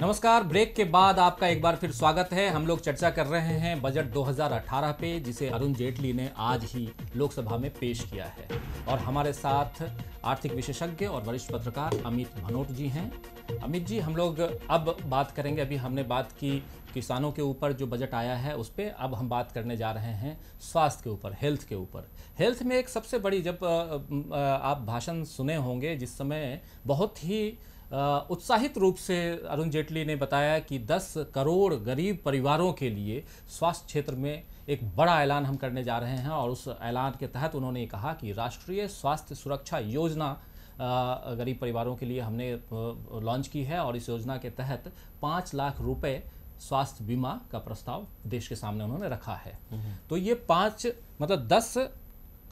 नमस्कार ब्रेक के बाद आपका एक बार फिर स्वागत है हम लोग चर्चा कर रहे हैं बजट 2018 पे जिसे अरुण जेटली ने आज ही लोकसभा में पेश किया है और हमारे साथ आर्थिक विशेषज्ञ और वरिष्ठ पत्रकार अमित भनोट जी हैं अमित जी हम लोग अब बात करेंगे अभी हमने बात की किसानों के ऊपर जो बजट आया है उस पर अब हम बात करने जा रहे हैं स्वास्थ्य के ऊपर हेल्थ के ऊपर हेल्थ में एक सबसे बड़ी जब आप भाषण सुने होंगे जिस समय बहुत ही उत्साहित रूप से अरुण जेटली ने बताया कि 10 करोड़ गरीब परिवारों के लिए स्वास्थ्य क्षेत्र में एक बड़ा ऐलान हम करने जा रहे हैं और उस ऐलान के तहत उन्होंने कहा कि राष्ट्रीय स्वास्थ्य सुरक्षा योजना गरीब परिवारों के लिए हमने लॉन्च की है और इस योजना के तहत पाँच लाख रुपये स्वास्थ्य बीमा का प्रस्ताव देश के सामने उन्होंने रखा है हम्म। तो ये पाँच मतलब दस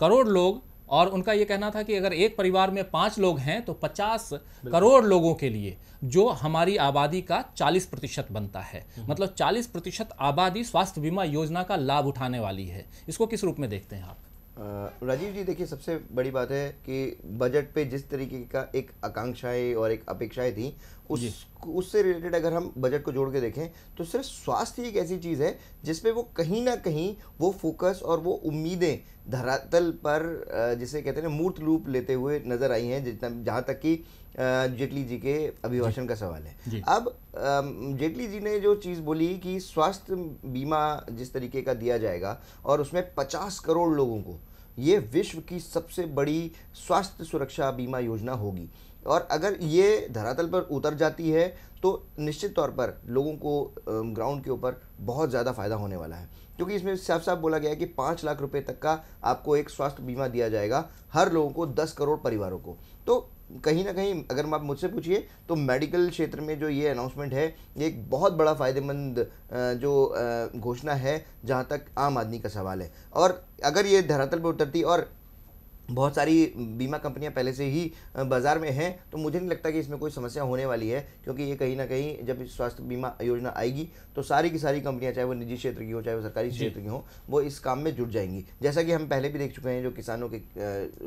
करोड़ लोग और उनका ये कहना था कि अगर एक परिवार में पाँच लोग हैं तो पचास करोड़ लोगों के लिए जो हमारी आबादी का चालीस प्रतिशत बनता है हम्म। मतलब चालीस प्रतिशत आबादी स्वास्थ्य बीमा योजना का लाभ उठाने वाली है इसको किस रूप में देखते हैं आप राजीव जी देखिए सबसे बड़ी बात है कि बजट पे जिस तरीके का एक आकांक्षाएं और एक अपेक्षाएं थी उस उससे रिलेटेड अगर हम बजट को जोड़ के देखें तो सिर्फ स्वास्थ्य एक ऐसी चीज़ है जिसपे वो कहीं ना कहीं वो फोकस और वो उम्मीदें धरातल पर जिसे कहते हैं मूर्त रूप लेते हुए नज़र आई हैं जितना जहाँ तक कि जेटली जी के अभिभाषण का सवाल है अब जेटली जी ने जो चीज़ बोली कि स्वास्थ्य बीमा जिस तरीके का दिया जाएगा और उसमें पचास करोड़ लोगों को ये विश्व की सबसे बड़ी स्वास्थ्य सुरक्षा बीमा योजना होगी और अगर ये धरातल पर उतर जाती है तो निश्चित तौर पर लोगों को ग्राउंड के ऊपर बहुत ज़्यादा फ़ायदा होने वाला है क्योंकि इसमें साफ साफ बोला गया है कि पाँच लाख रुपए तक का आपको एक स्वास्थ्य बीमा दिया जाएगा हर लोगों को दस करोड़ परिवारों को तो कहीं ना कहीं अगर आप मुझसे पूछिए तो मेडिकल क्षेत्र में जो ये अनाउंसमेंट है ये एक बहुत बड़ा फ़ायदेमंद जो घोषणा है जहाँ तक आम आदमी का सवाल है और अगर ये धरातल पर उतरती और बहुत सारी बीमा कंपनियां पहले से ही बाज़ार में हैं तो मुझे नहीं लगता कि इसमें कोई समस्या होने वाली है क्योंकि ये कहीं ना कहीं जब स्वास्थ्य बीमा योजना आएगी तो सारी की सारी कंपनियां चाहे वो निजी क्षेत्र की हो चाहे वो सरकारी क्षेत्र की हो वो इस काम में जुट जाएंगी जैसा कि हम पहले भी देख चुके हैं जो किसानों के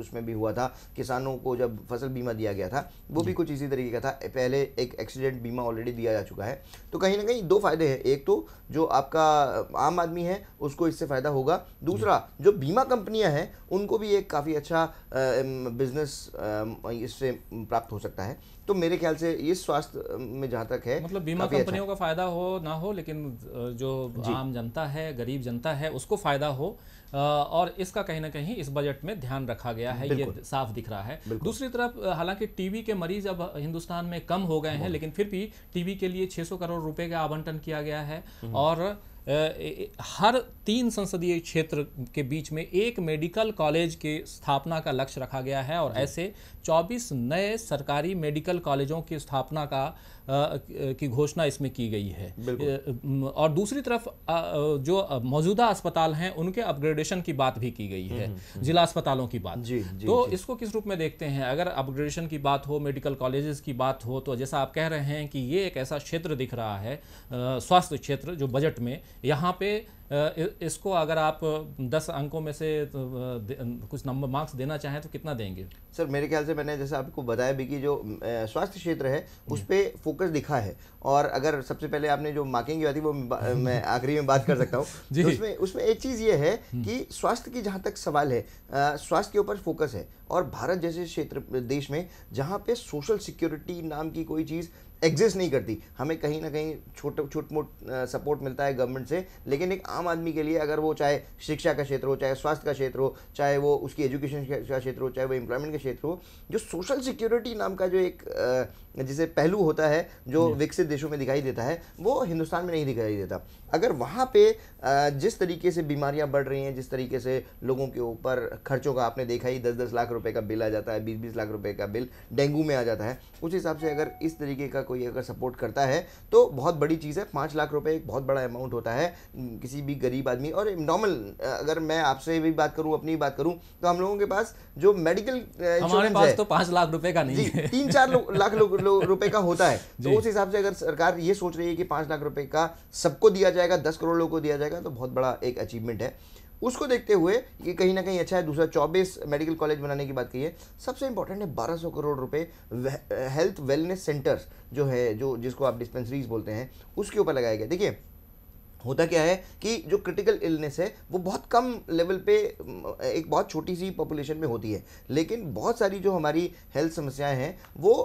उसमें भी हुआ था किसानों को जब फसल बीमा दिया गया था वो भी कुछ इसी तरीके का था पहले एक एक्सीडेंट बीमा ऑलरेडी दिया जा चुका है तो कहीं ना कहीं दो फायदे हैं एक तो जो आपका आम आदमी है उसको इससे फ़ायदा होगा दूसरा जो बीमा कंपनियाँ हैं उनको भी एक काफ़ी अच्छा अच्छा बिजनेस इससे प्राप्त हो सकता है तो मेरे ख्याल से ये स्वास्थ्य में जहाँ तक है मतलब बीमा अच्छा। कंपनियों अच्छा का फायदा हो ना हो लेकिन जो आम जनता है गरीब जनता है उसको फायदा हो और इसका कहीं ना कहीं इस बजट में ध्यान रखा गया है ये साफ दिख रहा है दूसरी तरफ हालांकि टीवी के मरीज अब हिंदुस्तान में कम हो गए हैं लेकिन फिर भी टीवी के लिए 600 करोड़ रुपए का आवंटन किया गया है हम्म। और हर तीन संसदीय क्षेत्र के बीच में एक मेडिकल कॉलेज के स्थापना का लक्ष्य रखा गया है और ऐसे 24 नए सरकारी मेडिकल कॉलेजों की स्थापना का की घोषणा इसमें की गई है और दूसरी तरफ जो मौजूदा अस्पताल हैं उनके अपग्रेडेशन की बात भी की गई है हम्म, हम्म। जिला अस्पतालों की बात जी, जी, तो जी. इसको किस रूप में देखते हैं अगर अपग्रेडेशन की बात हो मेडिकल कॉलेजेस की बात हो तो जैसा आप कह रहे हैं कि ये एक ऐसा क्षेत्र दिख रहा है स्वास्थ्य क्षेत्र जो बजट में यहाँ पे इसको अगर आप 10 अंकों में से तो कुछ नंबर मार्क्स देना चाहें तो कितना देंगे सर मेरे ख्याल से मैंने जैसे आपको बताया भी कि जो स्वास्थ्य क्षेत्र है उस पर फोकस दिखा है और अगर सबसे पहले आपने जो मार्किंग की थी वो मैं आखिरी में बात कर सकता हूँ तो उसमें उसमें एक चीज़ ये है हम्म। कि स्वास्थ्य की जहाँ तक सवाल है स्वास्थ्य के ऊपर फोकस है और भारत जैसे क्षेत्र देश में जहाँ पे सोशल सिक्योरिटी नाम की कोई चीज़ एग्जिस्ट नहीं करती हमें कहीं ना कहीं छोटे छोट मोट सपोर्ट मिलता है गवर्नमेंट से लेकिन एक आम आदमी के लिए अगर वो चाहे शिक्षा का क्षेत्र हो चाहे स्वास्थ्य का क्षेत्र हो चाहे वो उसकी एजुकेशन का क्षेत्र हो चाहे वो एम्प्लॉयमेंट का क्षेत्र हो जो सोशल सिक्योरिटी नाम का जो एक जिसे पहलू होता है जो विकसित देशों में दिखाई देता है वो हिंदुस्तान में नहीं दिखाई देता अगर वहाँ पर जिस तरीके से बीमारियाँ बढ़ रही हैं जिस तरीके से लोगों के ऊपर खर्चों का आपने देखा ही दस दस लाख रुपये का बिल आ जाता है बीस बीस लाख रुपये का बिल डेंगू में आ जाता है उस हिसाब से अगर इस तरीके का कोई अगर सपोर्ट करता है तो बहुत बड़ी चीज़ है पाँच लाख रुपए एक बहुत बड़ा अमाउंट होता है किसी भी गरीब आदमी और नॉर्मल अगर मैं आपसे भी बात करूँ अपनी बात करूँ तो हम लोगों के पास जो मेडिकल इंश्योरेंस तो पाँच लाख रुपए का नहीं है तीन चार लाख रुपये रुपए का होता है तो उस हिसाब से अगर सरकार ये सोच रही है कि पाँच लाख रुपए का सबको दिया जाएगा दस करोड़ लोगों को दिया जाएगा तो बहुत बड़ा एक अचीवमेंट है उसको देखते हुए ये कहीं ना कहीं अच्छा है दूसरा चौबीस मेडिकल कॉलेज बनाने की बात की है सबसे इंपॉर्टेंट है बारह सौ करोड़ रुपए हेल्थ वेलनेस सेंटर्स जो है जो जिसको आप डिस्पेंसरीज बोलते हैं उसके ऊपर लगाया गया देखिए होता क्या है कि जो क्रिटिकल इलनेस है वो बहुत कम लेवल पे एक बहुत छोटी सी पॉपुलेशन में होती है लेकिन बहुत सारी जो हमारी हेल्थ समस्याएं हैं वो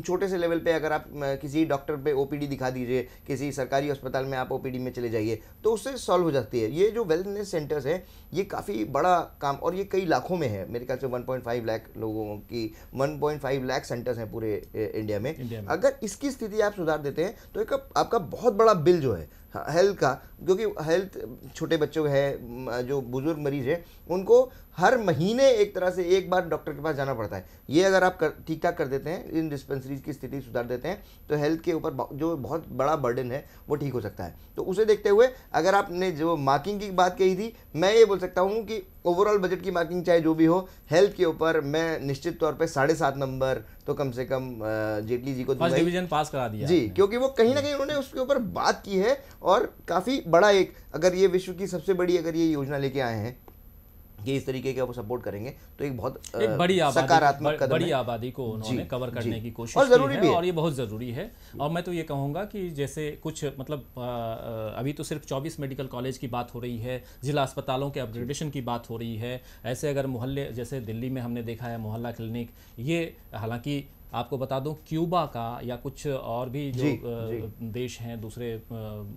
छोटे से लेवल पे अगर आप किसी डॉक्टर पे ओपीडी दिखा दीजिए किसी सरकारी अस्पताल में आप ओपीडी में चले जाइए तो उससे सॉल्व हो जाती है ये जो वेलनेस सेंटर्स हैं ये काफ़ी बड़ा काम और ये कई लाखों में है मेरे ख्याल से वन लाख लोगों की वन पॉइंट सेंटर्स हैं पूरे इंडिया में। अगर इसकी स्थिति आप सुधार देते हैं तो एक आपका बहुत बड़ा बिल जो है हेल्थ का क्योंकि हेल्थ छोटे बच्चों का है जो बुज़ुर्ग मरीज़ है उनको हर महीने एक तरह से एक बार डॉक्टर के पास जाना पड़ता है ये अगर आप कर ठीक ठाक कर देते हैं इन डिस्पेंसरीज की स्थिति सुधार देते हैं तो हेल्थ के ऊपर जो बहुत बड़ा बर्डन है वो ठीक हो सकता है तो उसे देखते हुए अगर आपने जो मार्किंग की बात कही थी मैं ये बोल सकता हूँ कि ओवरऑल बजट की मार्किंग चाहे जो भी हो हेल्थ के ऊपर मैं निश्चित तौर पर साढ़े सात नंबर तो कम से कम जेटली जी को डिवीजन पास करा दिया जी क्योंकि वो कहीं ना कहीं उन्होंने उसके ऊपर बात की है और काफ़ी बड़ा एक अगर ये विश्व की सबसे बड़ी अगर ये योजना लेके आए हैं कि इस तरीके के वो सपोर्ट करेंगे तो एक बहुत एक बड़ी सकारात्मक बड़ी आबादी को उन्होंने कवर करने की कोशिश और जरूरी की है और ये बहुत ज़रूरी है और मैं तो ये कहूँगा कि जैसे कुछ मतलब आ, अभी तो सिर्फ 24 मेडिकल कॉलेज की बात हो रही है जिला अस्पतालों के अपग्रेडेशन की बात हो रही है ऐसे अगर मोहल्ले जैसे दिल्ली में हमने देखा है मोहल्ला क्लिनिक ये हालांकि आपको बता दूं क्यूबा का या कुछ और भी जो जी, जी. देश हैं दूसरे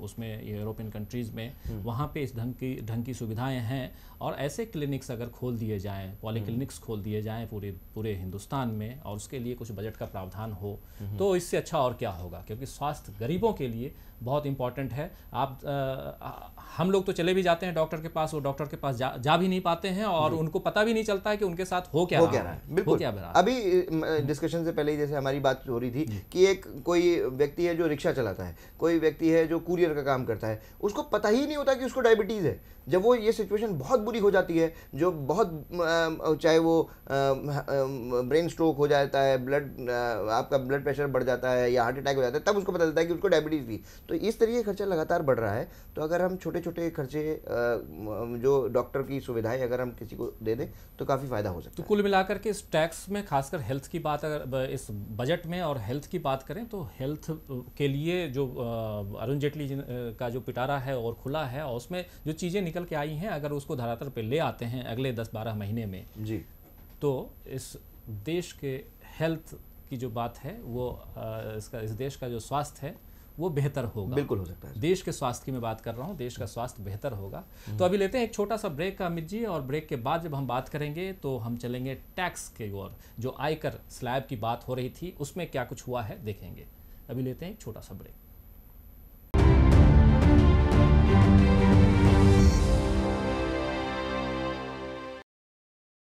उसमें यूरोपियन कंट्रीज़ में हम्म। वहाँ पे इस ढंग की ढंग की सुविधाएं हैं और ऐसे क्लिनिक्स अगर खोल दिए जाएं हम्म। पॉली क्लिनिक्स खोल दिए जाएं पूरे पूरे हिंदुस्तान में और उसके लिए कुछ बजट का प्रावधान हो हम्म। तो इससे अच्छा और क्या होगा क्योंकि स्वास्थ्य गरीबों के लिए बहुत इंपॉर्टेंट है आप आ, हम लोग तो चले भी जाते हैं डॉक्टर के पास वो डॉक्टर के पास जा, जा भी नहीं पाते हैं और उनको पता भी नहीं चलता है कि उनके साथ हो क्या हो क्या रहा है बिल्कुल क्या अभी डिस्कशन से पहले ही जैसे हमारी बात हो रही थी कि एक कोई व्यक्ति है जो रिक्शा चलाता है कोई व्यक्ति है जो कुरियर का काम करता है उसको पता ही नहीं होता कि उसको डायबिटीज़ है जब वो ये सिचुएशन बहुत बुरी हो जाती है जो बहुत चाहे वो ब्रेन स्ट्रोक हो जाता है ब्लड आपका ब्लड प्रेशर बढ़ जाता है या हार्ट अटैक हो जाता है तब उसको पता चलता है कि उसको डायबिटीज़ थी तो इस तरीके खर्चा लगातार बढ़ रहा है तो अगर हम छोटे छोटे खर्चे जो डॉक्टर की सुविधाएं अगर हम किसी को दे दें तो काफ़ी फ़ायदा हो सकता तो है तो कुल मिलाकर के इस टैक्स में खासकर हेल्थ की बात अगर इस बजट में और हेल्थ की बात करें तो हेल्थ के लिए जो अरुण जेटली का जो पिटारा है और खुला है और उसमें जो चीज़ें निकल के आई हैं अगर उसको धरातल पर ले आते हैं अगले दस बारह महीने में जी तो इस देश के हेल्थ की जो बात है वो इसका इस देश का जो स्वास्थ्य है वो बेहतर होगा बिल्कुल हो सकता है देश के स्वास्थ्य की मैं बात कर रहा हूँ देश का हम्म। स्वास्थ्य बेहतर होगा हम्म। तो अभी लेते हैं एक छोटा सा ब्रेक का अमित जी और ब्रेक के बाद जब हम बात करेंगे तो हम चलेंगे टैक्स के ओर जो आयकर स्लैब की बात हो रही थी उसमें क्या कुछ हुआ है देखेंगे अभी लेते हैं एक छोटा सा ब्रेक